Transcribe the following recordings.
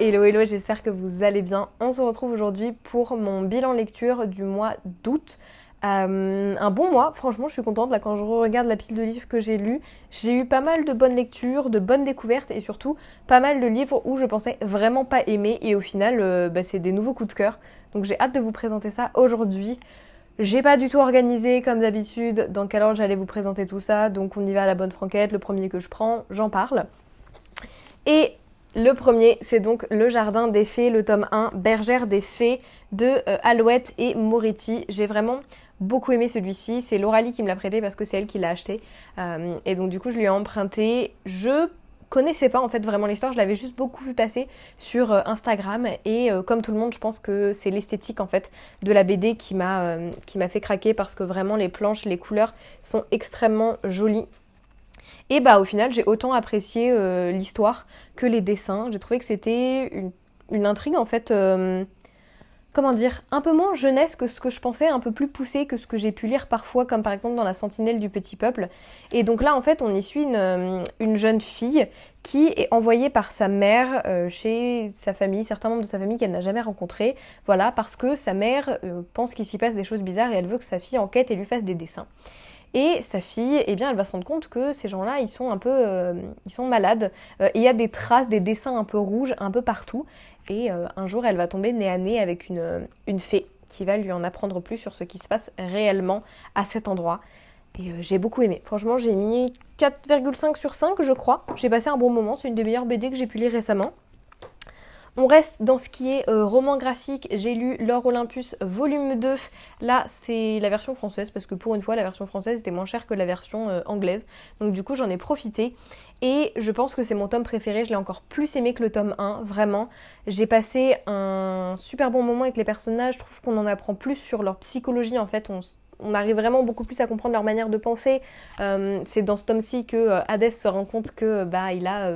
Hello hello, j'espère que vous allez bien. On se retrouve aujourd'hui pour mon bilan lecture du mois d'août. Euh, un bon mois, franchement je suis contente. Là quand je regarde la pile de livres que j'ai lu, j'ai eu pas mal de bonnes lectures, de bonnes découvertes et surtout pas mal de livres où je pensais vraiment pas aimer et au final euh, bah, c'est des nouveaux coups de cœur. Donc j'ai hâte de vous présenter ça aujourd'hui. J'ai pas du tout organisé comme d'habitude dans quel ordre j'allais vous présenter tout ça, donc on y va à la bonne franquette, le premier que je prends, j'en parle. Et le premier, c'est donc Le Jardin des Fées, le tome 1, Bergère des Fées de euh, Alouette et Moretti. J'ai vraiment beaucoup aimé celui-ci. C'est l'Oralie qui me l'a prêté parce que c'est elle qui l'a acheté. Euh, et donc du coup, je lui ai emprunté. Je connaissais pas en fait vraiment l'histoire, je l'avais juste beaucoup vu passer sur euh, Instagram et comme tout le monde je pense que c'est l'esthétique en fait de la BD qui m'a qui m'a fait craquer parce que vraiment les planches, les couleurs sont extrêmement jolies et bah au final, j'ai autant apprécié euh, l'histoire que les dessins. J'ai trouvé que c'était une, intrigue en fait, euh, comment dire, un peu moins jeunesse que ce que je pensais, un peu plus poussée que ce que j'ai pu lire parfois, comme par exemple dans La Sentinelle du Petit Peuple. Et donc là, en fait, on y suit une, euh, jeune fille qui est envoyée par sa mère chez sa famille, certains membres de sa famille qu'elle n'a jamais rencontrés, voilà, parce que sa mère pense qu'il s'y passe des choses bizarres et elle veut que sa fille enquête et lui fasse des dessins. Et sa fille, eh bien, elle va se rendre compte que ces gens-là, ils sont un peu, euh, ils sont malades. Euh, il y a des traces, des dessins un peu rouges, un peu partout. Et euh, un jour, elle va tomber nez à nez avec une, une fée qui va lui en apprendre plus sur ce qui se passe réellement à cet endroit. Et j'ai beaucoup aimé. Franchement, j'ai mis 4,5 sur 5, je crois. J'ai passé un bon moment. C'est une des meilleures BD que j'ai pu lire récemment. On reste dans ce qui est euh, roman graphique. J'ai lu L'Or Olympus volume 2. Là, c'est la version française parce que pour une fois, la version française était moins chère que la version euh, anglaise. Donc du coup, j'en ai profité. Et je pense que c'est mon tome préféré, je l'ai encore plus aimé que le tome 1, vraiment. J'ai passé un super bon moment avec les personnages, je trouve qu'on en apprend plus sur leur psychologie en fait, on, arrive vraiment beaucoup plus à comprendre leur manière de penser. Euh, c'est dans ce tome-ci que Hadès se rend compte que bah il a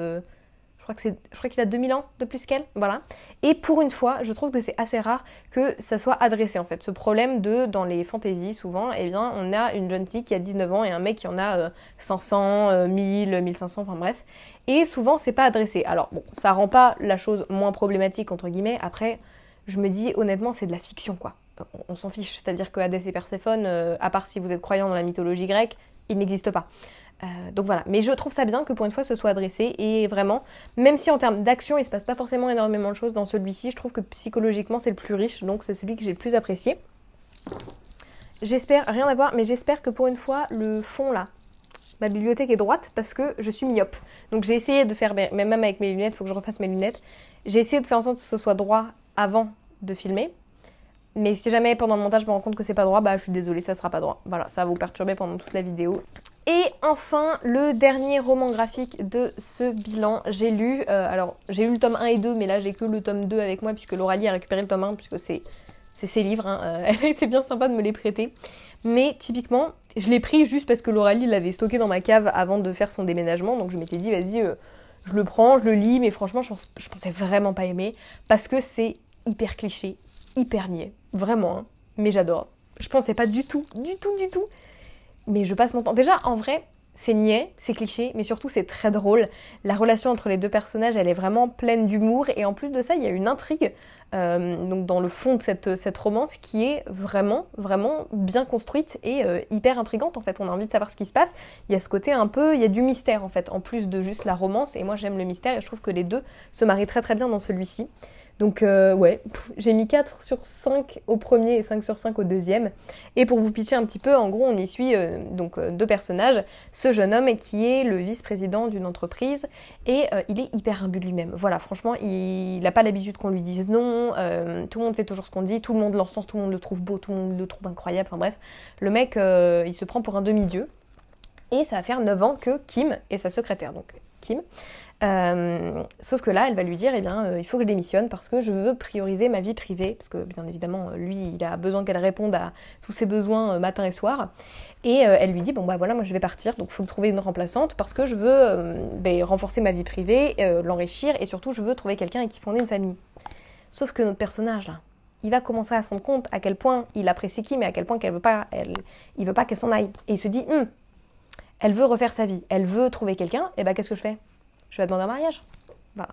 je crois, qu'il a 2000 ans de plus qu'elle, voilà. Et pour une fois, je trouve que c'est assez rare que ça soit adressé en fait. Ce problème de, dans les fantaisies souvent, eh bien on a une jeune fille qui a 19 ans et un mec qui en a 500, 1000, 1500, enfin bref. Et souvent c'est pas adressé. Alors bon, ça rend pas la chose moins problématique entre guillemets. Après, je me dis honnêtement c'est de la fiction quoi. On, s'en fiche, c'est-à-dire que Hadès et Perséphone, euh, à part si vous êtes croyant dans la mythologie grecque, ils n'existent pas. Euh, donc voilà, mais je trouve ça bien que pour une fois ce soit adressé et vraiment, même si en termes d'action il se passe pas forcément énormément de choses dans celui-ci, je trouve que psychologiquement c'est le plus riche, donc c'est celui que j'ai le plus apprécié. J'espère, rien à voir, mais j'espère que pour une fois le fond là, ma bibliothèque est droite parce que je suis myope. Donc j'ai essayé de faire, même avec mes lunettes, il faut que je refasse mes lunettes, j'ai essayé de faire en sorte que ce soit droit avant de filmer, mais si jamais pendant le montage je me rends compte que c'est pas droit, bah je suis désolée, ça sera pas droit. Voilà, ça va vous perturber pendant toute la vidéo. Et enfin, le dernier roman graphique de ce bilan, j'ai lu, euh, alors j'ai lu le tome 1 et 2, mais là j'ai que le tome 2 avec moi, puisque Lauralie a récupéré le tome 1, puisque c'est ses livres, hein. euh, elle a été bien sympa de me les prêter. Mais typiquement, je l'ai pris juste parce que Lauralie l'avait stocké dans ma cave avant de faire son déménagement, donc je m'étais dit, vas-y, euh, je le prends, je le lis, mais franchement, je, je pensais vraiment pas aimer, parce que c'est hyper cliché, hyper niais, vraiment, hein. mais j'adore. Je pensais pas du tout, du tout, du tout mais je passe mon temps. Déjà, en vrai, c'est niais, c'est cliché, mais surtout c'est très drôle. La relation entre les deux personnages, elle est vraiment pleine d'humour, et en plus de ça, il y a une intrigue euh, donc dans le fond de cette, romance qui est vraiment, vraiment bien construite et euh, hyper intrigante en fait. On a envie de savoir ce qui se passe. Il y a ce côté un peu, il y a du mystère en fait, en plus de juste la romance, et moi j'aime le mystère, et je trouve que les deux se marient très très bien dans celui-ci. Donc euh, ouais, j'ai mis 4 sur 5 au premier et 5 sur 5 au deuxième. Et pour vous pitcher un petit peu, en gros, on y suit euh, donc euh, deux personnages. Ce jeune homme qui est le vice-président d'une entreprise et il est hyper imbu lui-même. Voilà, franchement, il n'a pas l'habitude qu'on lui dise non. tout le monde fait toujours ce qu'on dit, tout le monde l'encense, tout le monde le trouve beau, tout le monde le trouve incroyable. Enfin bref, le mec, il se prend pour un demi-dieu. Et ça va faire 9 ans que Kim est sa secrétaire. Donc Kim, euh, sauf que là, elle va lui dire, eh bien, euh, il faut que je démissionne parce que je veux prioriser ma vie privée, parce que bien évidemment, euh, lui, il a besoin qu'elle réponde à tous ses besoins matin et soir. Et elle lui dit, bon bah voilà, moi je vais partir, donc il faut me trouver une remplaçante parce que je veux ben, renforcer ma vie privée, l'enrichir, et surtout je veux trouver quelqu'un et qui fonder une famille. Sauf que notre personnage, là, il va commencer à se rendre compte à quel point il apprécie qui, mais à quel point qu'elle veut pas, elle, il veut pas qu'elle s'en aille. Et il se dit, hum, elle veut refaire sa vie, elle veut trouver quelqu'un, et eh ben qu'est-ce que je fais je vais demander un mariage. Voilà.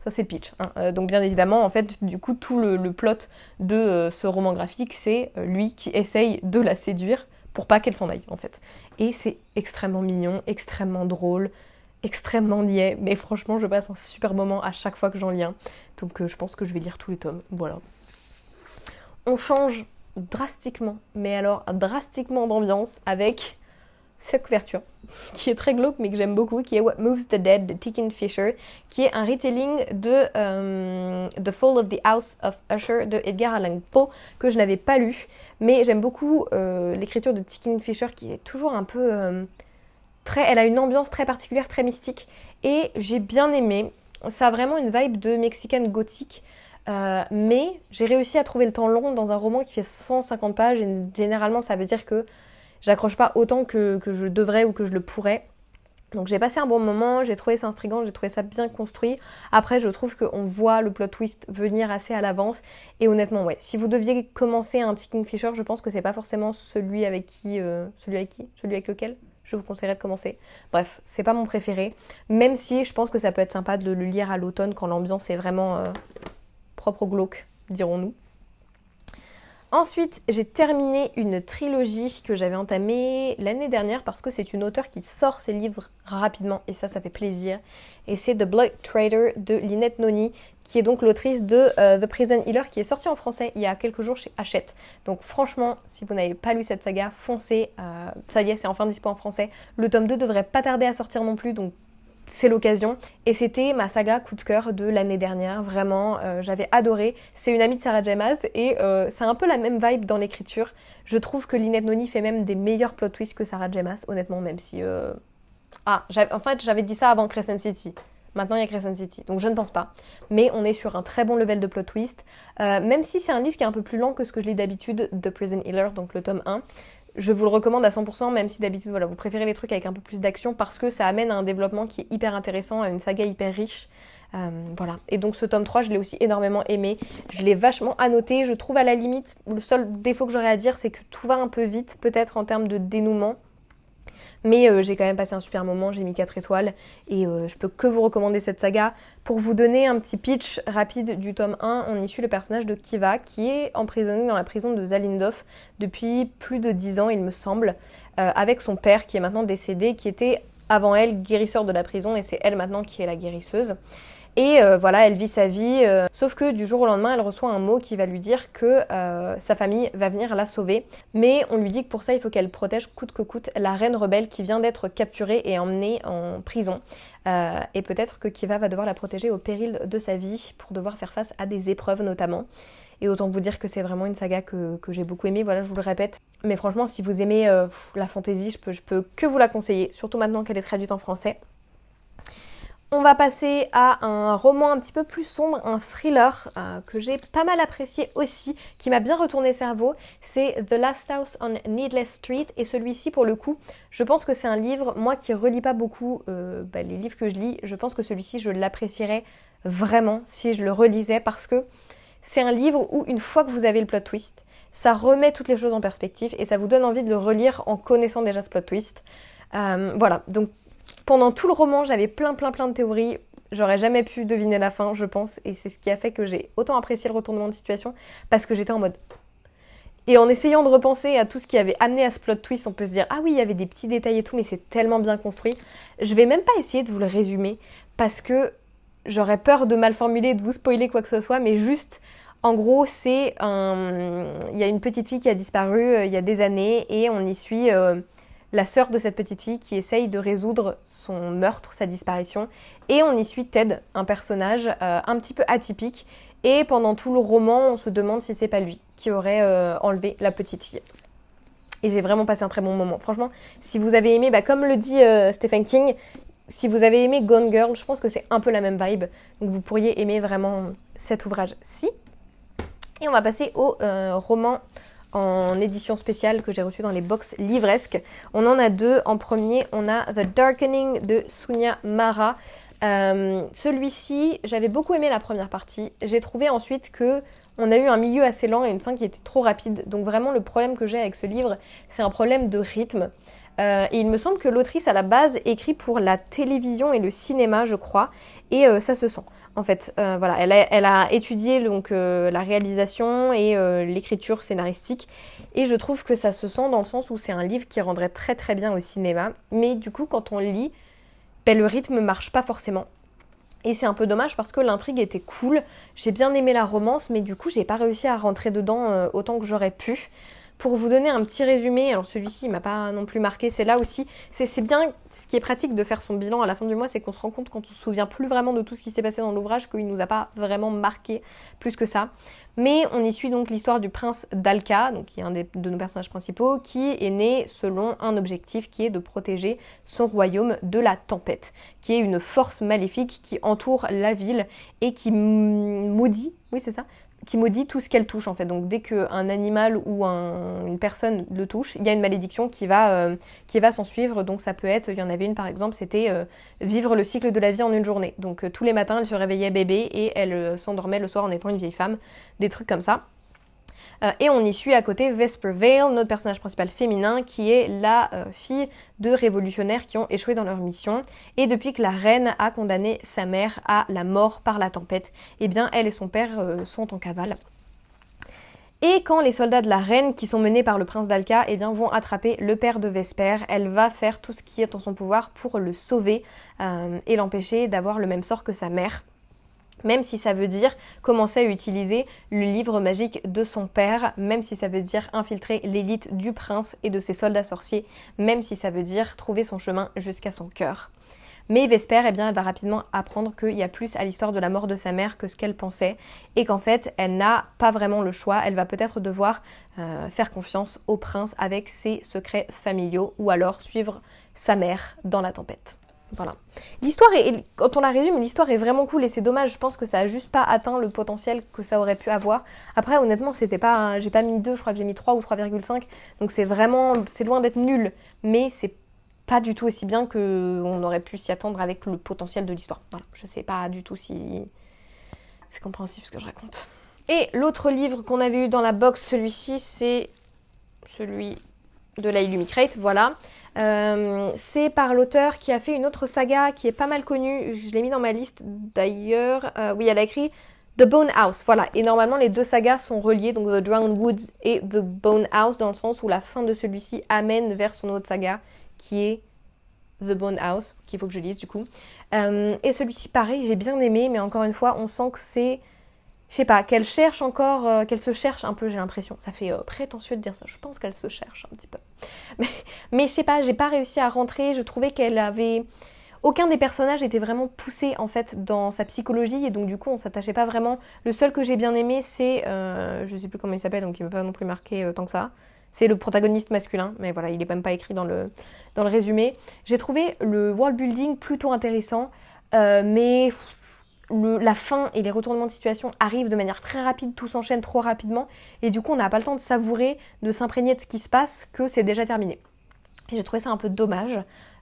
Ça, c'est le pitch. Hein. Euh, donc, bien évidemment, en fait, du coup, tout le, plot de euh, ce roman graphique, c'est euh, lui qui essaye de la séduire pour pas qu'elle s'en aille, en fait. Et c'est extrêmement mignon, extrêmement drôle, extrêmement lié. Mais franchement, je passe un super moment à chaque fois que j'en lis un. Donc, je pense que je vais lire tous les tomes. Voilà. On change drastiquement, mais alors drastiquement d'ambiance avec cette couverture, qui est très glauque mais que j'aime beaucoup, qui est What Moves the Dead de Tikin Fisher, qui est un retelling de euh, The Fall of the House of Usher de Edgar Allan Poe, que je n'avais pas lu, mais j'aime beaucoup euh, l'écriture de Tikin Fisher qui est toujours un peu... Euh, très, elle a une ambiance très particulière, très mystique, et j'ai bien aimé. Ça a vraiment une vibe de mexicaine gothique. mais j'ai réussi à trouver le temps long dans un roman qui fait 150 pages et généralement ça veut dire que j'accroche pas autant que, je devrais ou que je le pourrais. Donc j'ai passé un bon moment, j'ai trouvé ça intrigant, j'ai trouvé ça bien construit. Après je trouve qu'on voit le plot twist venir assez à l'avance. Et honnêtement ouais, si vous deviez commencer un petit Kingfisher, je pense que c'est pas forcément celui avec qui. Euh, celui avec qui Celui avec lequel je vous conseillerais de commencer. Bref, c'est pas mon préféré, même si je pense que ça peut être sympa de le lire à l'automne quand l'ambiance est vraiment euh, propre au glauque, dirons-nous. Ensuite, j'ai terminé une trilogie que j'avais entamée l'année dernière parce que c'est une auteure qui sort ses livres rapidement et ça, ça fait plaisir. Et c'est The Blood Trader de Lynette Noni, qui est donc l'autrice de euh, The Prison Healer qui est sorti en français il y a quelques jours chez Hachette. Donc franchement, si vous n'avez pas lu cette saga, foncez. Euh, ça y est, c'est enfin dispo en français. Le tome 2 devrait pas tarder à sortir non plus, donc c'est l'occasion. Et c'était ma saga coup de cœur de l'année dernière, vraiment, euh, j'avais adoré. C'est une amie de Sarah Maas et euh, c'est un peu la même vibe dans l'écriture. Je trouve que Lynette Noni fait même des meilleurs plot twists que Sarah Jamas, honnêtement, même si... Euh, ah, en fait, j'avais dit ça avant Crescent City. Maintenant, il y a Crescent City, donc je ne pense pas. Mais on est sur un très bon level de plot twist, même si c'est un livre qui est un peu plus lent que ce que je lis d'habitude de Prison Healer, donc le tome 1 je vous le recommande à 100%, même si d'habitude, voilà, vous préférez les trucs avec un peu plus d'action parce que ça amène à un développement qui est hyper intéressant, à une saga hyper riche. Euh, voilà. Et donc ce tome 3, je l'ai aussi énormément aimé. Je l'ai vachement annoté. Je trouve à la limite, le seul défaut que j'aurais à dire, c'est que tout va un peu vite, peut-être en termes de dénouement. Mais euh, j'ai quand même passé un super moment, j'ai mis 4 étoiles et euh, je peux que vous recommander cette saga. Pour vous donner un petit pitch rapide du tome 1, on y suit le personnage de Kiva qui est emprisonné dans la prison de Zalindov depuis plus de 10 ans, il me semble, euh, avec son père qui est maintenant décédé, qui était avant elle guérisseur de la prison et c'est elle maintenant qui est la guérisseuse. Et euh, voilà, elle vit sa vie. Euh, sauf que du jour au lendemain, elle reçoit un mot qui va lui dire que euh, sa famille va venir la sauver. Mais on lui dit que pour ça, il faut qu'elle protège coûte que coûte la reine rebelle qui vient d'être capturée et emmenée en prison. et peut-être que Kiva va devoir la protéger au péril de sa vie pour devoir faire face à des épreuves notamment. Et autant vous dire que c'est vraiment une saga que, j'ai beaucoup aimée, voilà, je vous le répète. Mais franchement, si vous aimez la fantaisie, je je peux que vous la conseiller, surtout maintenant qu'elle est traduite en français. On va passer à un roman un petit peu plus sombre, un thriller euh, que j'ai pas mal apprécié aussi, qui m'a bien retourné cerveau. C'est The Last House on Needless Street. Et celui-ci, pour le coup, je pense que c'est un livre, moi qui relis pas beaucoup euh, bah, les livres que je lis, je pense que celui-ci, je l'apprécierais vraiment si je le relisais parce que c'est un livre où, une fois que vous avez le plot twist, ça remet toutes les choses en perspective et ça vous donne envie de le relire en connaissant déjà ce plot twist. Euh, voilà, donc pendant tout le roman, j'avais plein, plein, plein de théories. J'aurais jamais pu deviner la fin, je pense, et c'est ce qui a fait que j'ai autant apprécié le retournement de situation parce que j'étais en mode. Et en essayant de repenser à tout ce qui avait amené à ce plot twist, on peut se dire ah oui, il y avait des petits détails et tout, mais c'est tellement bien construit. Je vais même pas essayer de vous le résumer parce que j'aurais peur de mal formuler, de vous spoiler quoi que ce soit, mais juste en gros, c'est un. Il y a une petite fille qui a disparu euh, il y a des années et on y suit. Euh, la sœur de cette petite fille qui essaye de résoudre son meurtre, sa disparition. Et on y suit Ted, un personnage euh, un petit peu atypique. Et pendant tout le roman, on se demande si c'est pas lui qui aurait euh, enlevé la petite fille. Et j'ai vraiment passé un très bon moment. Franchement, si vous avez aimé, bah, comme le dit euh, Stephen King, si vous avez aimé Gone Girl, je pense que c'est un peu la même vibe. Donc vous pourriez aimer vraiment cet ouvrage-ci. Et on va passer au roman en édition spéciale que j'ai reçue dans les box livresques. On en a deux. En premier, on a The Darkening de Sunia Mara. Euh, celui-ci, j'avais beaucoup aimé la première partie. J'ai trouvé ensuite que on a eu un milieu assez lent et une fin qui était trop rapide. Donc vraiment, le problème que j'ai avec ce livre, c'est un problème de rythme. Euh, et il me semble que l'autrice à la base écrit pour la télévision et le cinéma, je crois, et euh, ça se sent en fait. Euh, voilà, elle a, étudié donc euh, la réalisation et euh, l'écriture scénaristique, et je trouve que ça se sent dans le sens où c'est un livre qui rendrait très très bien au cinéma, mais du coup quand on lit, ben, le rythme marche pas forcément. Et c'est un peu dommage parce que l'intrigue était cool, j'ai bien aimé la romance, mais du coup j'ai pas réussi à rentrer dedans autant que j'aurais pu. Pour vous donner un petit résumé, alors celui-ci m'a pas non plus marqué, c'est là aussi, c'est bien ce qui est pratique de faire son bilan à la fin du mois, c'est qu'on se rend compte quand on se souvient plus vraiment de tout ce qui s'est passé dans l'ouvrage qu'il nous a pas vraiment marqué plus que ça. Mais on y suit donc l'histoire du prince Dalka, qui est un de nos personnages principaux, qui est né selon un objectif qui est de protéger son royaume de la tempête, qui est une force maléfique qui entoure la ville et qui maudit, oui c'est ça, qui maudit tout ce qu'elle touche en fait. Donc dès qu'un animal ou une personne le touche, il y a une malédiction qui va, euh, qui va s'en suivre. Donc ça peut être, il y en avait une par exemple, c'était euh, vivre le cycle de la vie en une journée. Donc euh, tous les matins, elle se réveillait bébé et elle s'endormait le soir en étant une vieille femme, des trucs comme ça. Euh, et on y suit à côté Vesper Vale, notre personnage principal féminin, qui est la euh, fille de révolutionnaires qui ont échoué dans leur mission. Et depuis que la reine a condamné sa mère à la mort par la tempête, eh bien elle et son père euh, sont en cavale. Et quand les soldats de la reine, qui sont menés par le prince d'Alca, eh bien, vont attraper le père de Vesper, elle va faire tout ce qui est en son pouvoir pour le sauver et l'empêcher d'avoir le même sort que sa mère même si ça veut dire commencer à utiliser le livre magique de son père, même si ça veut dire infiltrer l'élite du prince et de ses soldats sorciers, même si ça veut dire trouver son chemin jusqu'à son cœur. Mais Vesper, eh bien, elle va rapidement apprendre qu'il y a plus à l'histoire de la mort de sa mère que ce qu'elle pensait, et qu'en fait, elle n'a pas vraiment le choix. Elle va peut-être devoir euh, faire confiance au prince avec ses secrets familiaux, ou alors suivre sa mère dans la tempête. Voilà. L'histoire, est, quand on la résume, l'histoire est vraiment cool et c'est dommage, je pense que ça a juste pas atteint le potentiel que ça aurait pu avoir. Après, honnêtement, c'était pas, j'ai pas mis 2, je crois que j'ai mis 3 ou 3,5, donc c'est vraiment, c'est loin d'être nul, mais c'est pas du tout aussi bien que on aurait pu s'y attendre avec le potentiel de l'histoire. Voilà, je sais pas du tout si c'est compréhensif ce que je raconte. Et l'autre livre qu'on avait eu dans la box, celui-ci, c'est celui de la Illumicrate, voilà. Euh, c'est par l'auteur qui a fait une autre saga qui est pas mal connue, je l'ai mis dans ma liste d'ailleurs, euh, oui elle a écrit The Bone House, voilà, et normalement les deux sagas sont reliées, donc The Drowned Woods et The Bone House, dans le sens où la fin de celui-ci amène vers son autre saga qui est The Bone House, qu'il faut que je lise du coup. Euh, et celui-ci pareil, j'ai bien aimé, mais encore une fois, on sent que c'est je sais pas, qu'elle cherche encore, euh, qu'elle se cherche un peu, j'ai l'impression. Ça fait euh, prétentieux de dire ça, je pense qu'elle se cherche un petit peu. Mais, mais je sais pas, j'ai pas réussi à rentrer, je trouvais qu'elle avait... Aucun des personnages était vraiment poussé en fait dans sa psychologie et donc du coup on s'attachait pas vraiment. Le seul que j'ai bien aimé c'est, euh, je sais plus comment il s'appelle donc il m'a pas non plus marqué tant que ça. C'est le protagoniste masculin, mais voilà, il est même pas écrit dans le, dans le résumé. J'ai trouvé le world building plutôt intéressant, mais la fin et les retournements de situation arrivent de manière très rapide, tout s'enchaîne trop rapidement, et du coup on n'a pas le temps de savourer, de s'imprégner de ce qui se passe, que c'est déjà terminé. Et j'ai trouvé ça un peu dommage.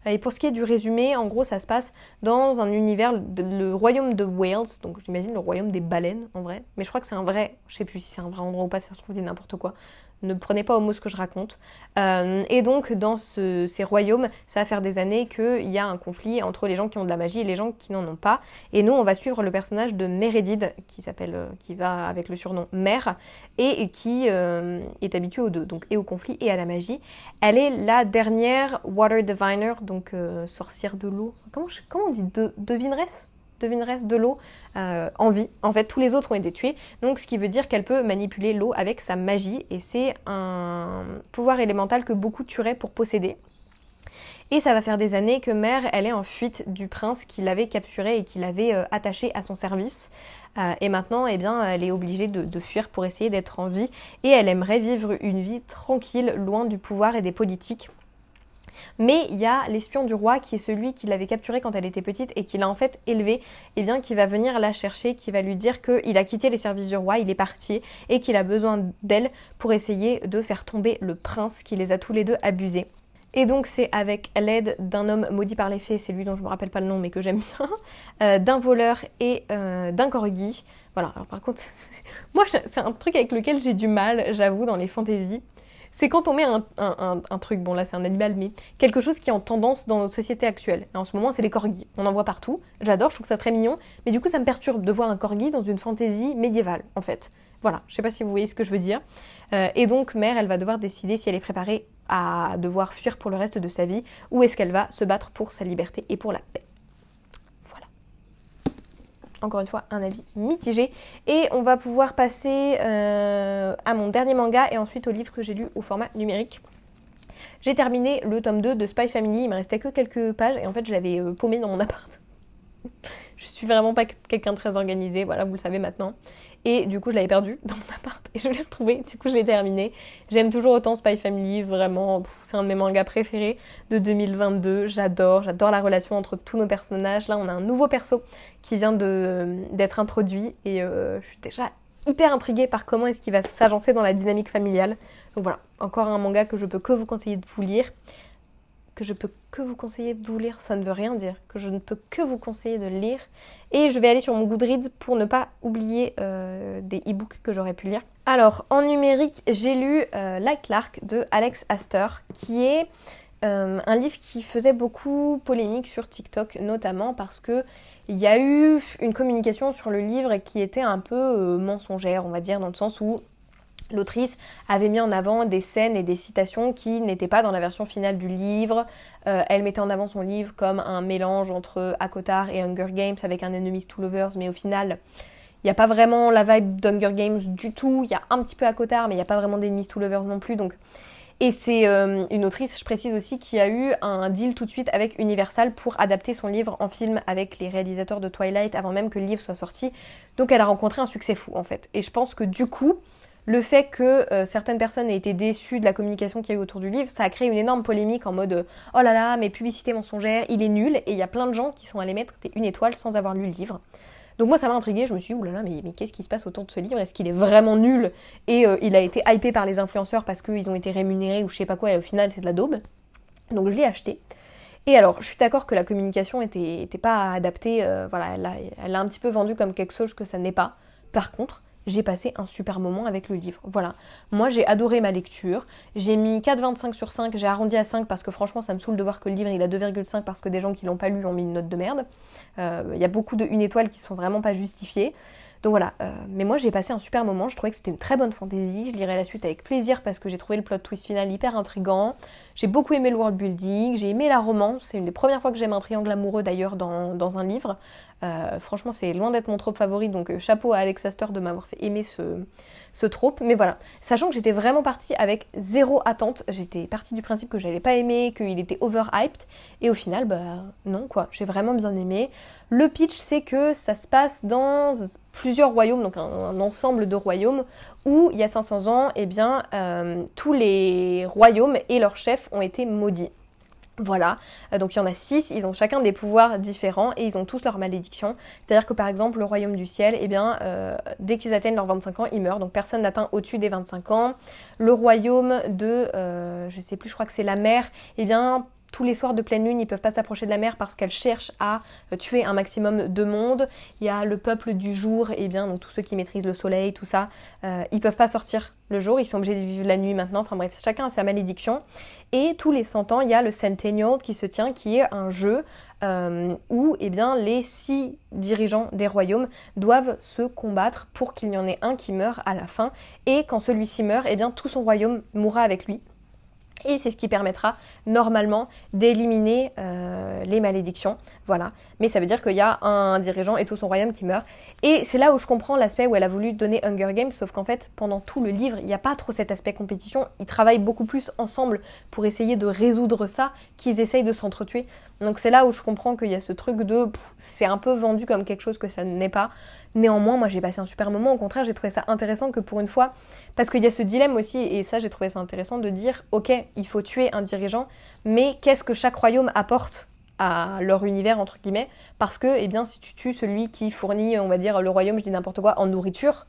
Et pour ce qui est du résumé, en gros, ça se passe dans un univers, le, royaume de Wales, donc j'imagine le royaume des baleines en vrai. Mais je crois que c'est un vrai, je sais plus si c'est un vrai endroit ou pas, ça se trouve, n'importe quoi ne prenez pas au mot ce que je raconte. Euh, et donc dans ces royaumes, ça va faire des années qu'il y a un conflit entre les gens qui ont de la magie et les gens qui n'en ont pas. Et nous, on va suivre le personnage de Meredith, qui s'appelle, euh, qui va avec le surnom Mère, et qui euh, est habituée aux deux, donc et au conflit et à la magie. Elle est la dernière Water Diviner, donc sorcière de l'eau. Comment, on dit de, devineresse de l'eau euh, en vie. En fait, tous les autres ont été tués, donc ce qui veut dire qu'elle peut manipuler l'eau avec sa magie, et c'est un pouvoir élémental que beaucoup tueraient pour posséder. Et ça va faire des années que Mère, elle est en fuite du prince qui l'avait capturée et qui l'avait attaché euh, attachée à son service. Euh, et maintenant, eh bien, elle est obligée de fuir pour essayer d'être en vie. Et elle aimerait vivre une vie tranquille, loin du pouvoir et des politiques mais il y a l'espion du roi qui est celui qui l'avait capturée quand elle était petite et qui l'a en fait élevée, et eh bien qui va venir la chercher, qui va lui dire qu'il a quitté les services du roi, il est parti et qu'il a besoin d'elle pour essayer de faire tomber le prince qui les a tous les deux abusés. Et donc c'est avec l'aide d'un homme maudit par les fées, c'est lui dont je me rappelle pas le nom mais que j'aime bien, euh, d'un voleur et euh, d'un corgi. Voilà, alors par contre, moi c'est un truc avec lequel j'ai du mal, j'avoue, dans les fantaisies c'est quand on met un, truc, bon là c'est un animal, mais quelque chose qui est en tendance dans notre société actuelle. en ce moment, c'est les corgis. On en voit partout. J'adore, je trouve ça très mignon. Mais du coup, ça me perturbe de voir un corgi dans une fantaisie médiévale, en fait. Voilà, je sais pas si vous voyez ce que je veux dire. Euh, et donc, mère, elle va devoir décider si elle est préparée à devoir fuir pour le reste de sa vie ou est-ce qu'elle va se battre pour sa liberté et pour la paix encore une fois un avis mitigé. Et on va pouvoir passer euh, à mon dernier manga et ensuite au livre que j'ai lu au format numérique. J'ai terminé le tome 2 de Spy Family, il me restait que quelques pages et en fait je l'avais euh, paumé dans mon appart. je suis vraiment pas quelqu'un de très organisé, voilà, vous le savez maintenant. Et du coup, je l'avais perdu dans mon appart et je l'ai retrouvé. Du coup, je l'ai terminé. J'aime toujours autant Spy Family, vraiment, c'est un de mes mangas préférés de 2022. J'adore, j'adore la relation entre tous nos personnages. Là, on a un nouveau perso qui vient d'être introduit et euh, je suis déjà hyper intriguée par comment est-ce qu'il va s'agencer dans la dynamique familiale. Donc voilà, encore un manga que je peux que vous conseiller de vous lire que je peux que vous conseiller de vous lire, ça ne veut rien dire, que je ne peux que vous conseiller de lire. Et je vais aller sur mon Goodreads pour ne pas oublier euh, des e-books que j'aurais pu lire. Alors, en numérique, j'ai lu euh, Light La Clark de Alex Astor, qui est euh, un livre qui faisait beaucoup polémique sur TikTok, notamment parce que il y a eu une communication sur le livre qui était un peu mensongère, on va dire, dans le sens où L'autrice avait mis en avant des scènes et des citations qui n'étaient pas dans la version finale du livre. Euh, elle mettait en avant son livre comme un mélange entre Akotar et Hunger Games avec un Enemies to Lovers, mais au final, il n'y a pas vraiment la vibe d'Hunger Games du tout. Il y a un petit peu Akotar, mais il n'y a pas vraiment d'Enemies to Lovers non plus. Donc... Et c'est euh, une autrice, je précise aussi, qui a eu un deal tout de suite avec Universal pour adapter son livre en film avec les réalisateurs de Twilight avant même que le livre soit sorti. Donc elle a rencontré un succès fou en fait. Et je pense que du coup le fait que euh, certaines personnes aient été déçues de la communication qu'il y a eu autour du livre, ça a créé une énorme polémique en mode oh là là, mais publicité mensongère, il est nul, et il y a plein de gens qui sont allés mettre une étoile sans avoir lu le livre. Donc moi ça m'a intrigué, je me suis dit, là là, mais qu'est-ce qui se passe autour de ce livre Est-ce qu'il est vraiment nul Et euh, il a été hypé par les influenceurs parce qu'ils ont été rémunérés ou je sais pas quoi, et au final c'est de la daube. Donc je l'ai acheté. Et alors, je suis d'accord que la communication était, pas adaptée, euh, voilà, elle a, un petit peu vendu comme quelque chose que ça n'est pas. Par contre, j'ai passé un super moment avec le livre. Voilà. Moi, j'ai adoré ma lecture. J'ai mis 4,25 sur 5. J'ai arrondi à 5 parce que franchement, ça me saoule de voir que le livre, il a 2,5 parce que des gens qui l'ont pas lu ont mis une note de merde. Euh, il y a beaucoup de une étoile qui sont vraiment pas justifiées. Donc voilà, euh, mais moi j'ai passé un super moment, je trouvais que c'était une très bonne fantaisie, je lirai la suite avec plaisir parce que j'ai trouvé le plot twist final hyper intrigant, j'ai beaucoup aimé le world building, j'ai aimé la romance, c'est une des premières fois que j'aime un triangle amoureux d'ailleurs dans, un livre. Euh, franchement, c'est loin d'être mon trope favori, donc euh, chapeau à Alex Astor de m'avoir fait aimer ce, ce trope. Mais voilà, sachant que j'étais vraiment partie avec zéro attente, j'étais partie du principe que j'allais pas aimer, qu'il était overhyped, et au final, bah non quoi, j'ai vraiment bien aimé. Le pitch, c'est que ça se passe dans plusieurs royaumes, donc un ensemble de royaumes, où il y a 500 ans, eh bien, euh, tous les royaumes et leurs chefs ont été maudits. Voilà, euh, donc il y en a six, ils ont chacun des pouvoirs différents et ils ont tous leurs malédictions, C'est-à-dire que par exemple le royaume du ciel, eh bien euh, dès qu'ils atteignent leurs 25 ans, ils meurent, donc personne n'atteint au-dessus des 25 ans. Le royaume de, je je sais plus, je crois que c'est la mer, eh bien tous les soirs de pleine lune, ils peuvent pas s'approcher de la mer parce qu'elle cherche à euh, tuer un maximum de monde. Il y a le peuple du jour, et eh bien donc tous ceux qui maîtrisent le soleil, tout ça, euh, ils peuvent pas sortir le jour, ils sont obligés de vivre la nuit maintenant. Enfin bref, chacun a sa malédiction. Et tous les 100 ans, il y a le Centennial qui se tient, qui est un jeu euh, où eh bien, les six dirigeants des royaumes doivent se combattre pour qu'il y en ait un qui meure à la fin. Et quand celui-ci meurt, et eh bien, tout son royaume mourra avec lui. Et c'est ce qui permettra normalement d'éliminer euh, les malédictions. Voilà. Mais ça veut dire qu'il y a un dirigeant et tout son royaume qui meurt. Et c'est là où je comprends l'aspect où elle a voulu donner Hunger Games, sauf qu'en fait, pendant tout le livre, il n'y a pas trop cet aspect compétition. Ils travaillent beaucoup plus ensemble pour essayer de résoudre ça qu'ils essayent de s'entretuer. Donc c'est là où je comprends qu'il y a ce truc de c'est un peu vendu comme quelque chose que ça n'est pas. Néanmoins, moi j'ai passé un super moment. Au contraire, j'ai trouvé ça intéressant que pour une fois, parce qu'il y a ce dilemme aussi, et ça j'ai trouvé ça intéressant de dire ok, il faut tuer un dirigeant, mais qu'est-ce que chaque royaume apporte à leur univers entre guillemets Parce que eh bien si tu tues celui qui fournit, on va dire le royaume, je dis n'importe quoi, en nourriture,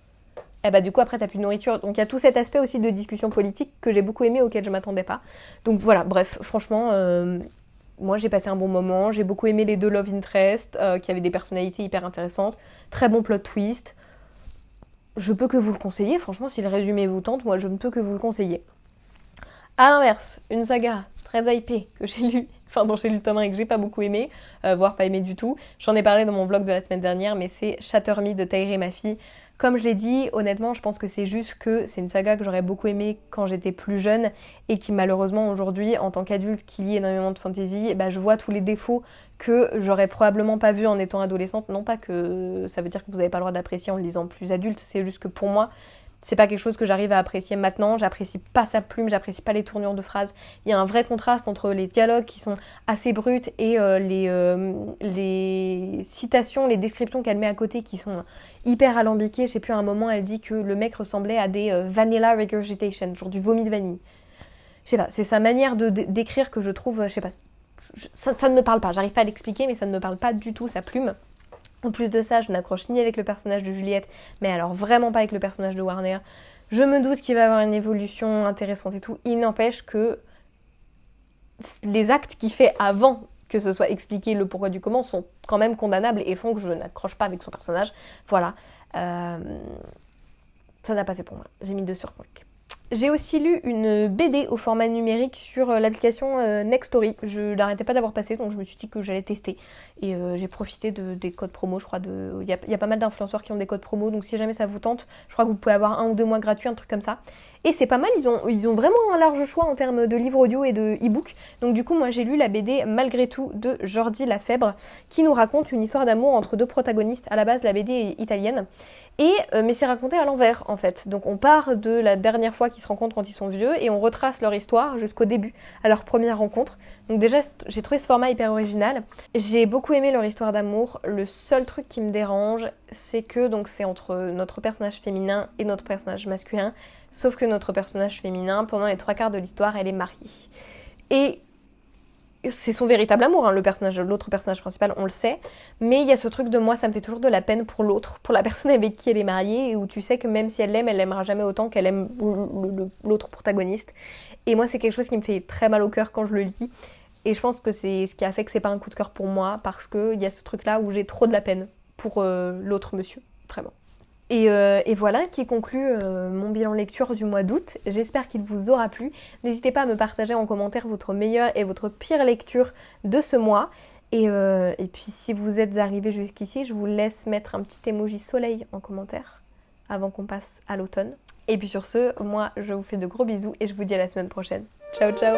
eh bah du coup après t'as plus de nourriture. Donc il y a tout cet aspect aussi de discussion politique que j'ai beaucoup aimé auquel je m'attendais pas. Donc voilà, bref, franchement. Euh, moi j'ai passé un bon moment, j'ai beaucoup aimé les deux love interest euh, qui avaient des personnalités hyper intéressantes, très bon plot twist. Je peux que vous le conseiller, franchement si le résumé vous tente, moi je ne peux que vous le conseiller. A l'inverse, une saga très hypée que j'ai lu, enfin dont j'ai lu le tome et que j'ai pas beaucoup aimé, euh, voire pas aimé du tout. J'en ai parlé dans mon vlog de la semaine dernière, mais c'est Shatter Me de Tyre ma fille. Comme je l'ai dit, honnêtement, je pense que c'est juste que c'est une saga que j'aurais beaucoup aimé quand j'étais plus jeune et qui malheureusement aujourd'hui, en tant qu'adulte qui lit énormément de fantasy, bah, je vois tous les défauts que j'aurais probablement pas vu en étant adolescente. Non pas que ça veut dire que vous n'avez pas le droit d'apprécier en lisant plus adulte, c'est juste que pour moi, c'est pas quelque chose que j'arrive à apprécier maintenant. J'apprécie pas sa plume, j'apprécie pas les tournures de phrases. Il y a un vrai contraste entre les dialogues qui sont assez bruts et euh, les, euh, les citations, les descriptions qu'elle met à côté qui sont hyper alambiquées. Je sais plus, à un moment, elle dit que le mec ressemblait à des euh, vanilla regurgitation, genre du vomi de vanille. Je sais pas, c'est sa manière de décrire que je trouve, je sais pas, ça, ça ne me parle pas. J'arrive pas à l'expliquer, mais ça ne me parle pas du tout, sa plume. En plus de ça, je n'accroche ni avec le personnage de Juliette, mais alors vraiment pas avec le personnage de Warner. Je me doute qu'il va avoir une évolution intéressante et tout. Il n'empêche que les actes qu'il fait avant que ce soit expliqué le pourquoi du comment sont quand même condamnables et font que je n'accroche pas avec son personnage. Voilà. Euh, ça n'a pas fait pour moi. J'ai mis 2 sur 5. J'ai aussi lu une BD au format numérique sur euh, l'application euh, Nextory. Je n'arrêtais pas d'avoir passé, donc je me suis dit que j'allais tester. Et euh, j'ai profité de, des codes promo, je crois. De... Il, y a, pas mal d'influenceurs qui ont des codes promo, donc si jamais ça vous tente, je crois que vous pouvez avoir un ou deux mois gratuits, un truc comme ça. Et c'est pas mal, ils ont, ils ont vraiment un large choix en termes de livres audio et de e-book. Donc du coup, moi j'ai lu la BD Malgré tout de Jordi Lafèbre, qui nous raconte une histoire d'amour entre deux protagonistes. À la base, la BD est italienne. Et, euh, mais c'est raconté à l'envers en fait. Donc on part de la dernière fois qu'ils se rencontrent quand ils sont vieux et on retrace leur histoire jusqu'au début, à leur première rencontre. Donc déjà, j'ai trouvé ce format hyper original. J'ai beaucoup aimé leur histoire d'amour. Le seul truc qui me dérange, c'est que donc c'est entre notre personnage féminin et notre personnage masculin. Sauf que notre personnage féminin, pendant les trois quarts de l'histoire, elle est mariée. Et c'est son véritable amour, hein, le personnage, l'autre personnage principal, on le sait. Mais il y a ce truc de moi, ça me fait toujours de la peine pour l'autre, pour la personne avec qui elle est mariée, et où tu sais que même si elle l'aime, elle l'aimera jamais autant qu'elle aime l'autre protagoniste. Et moi, c'est quelque chose qui me fait très mal au cœur quand je le lis. Et je pense que c'est ce qui a fait que c'est pas un coup de cœur pour moi, parce qu'il y a ce truc-là où j'ai trop de la peine pour euh, l'autre monsieur, vraiment. Et, euh, voilà qui conclut euh, mon bilan lecture du mois d'août. J'espère qu'il vous aura plu. N'hésitez pas à me partager en commentaire votre meilleure et votre pire lecture de ce mois. Et, et puis si vous êtes arrivé jusqu'ici, je vous laisse mettre un petit émoji soleil en commentaire avant qu'on passe à l'automne. Et puis sur ce, moi je vous fais de gros bisous et je vous dis à la semaine prochaine. Ciao ciao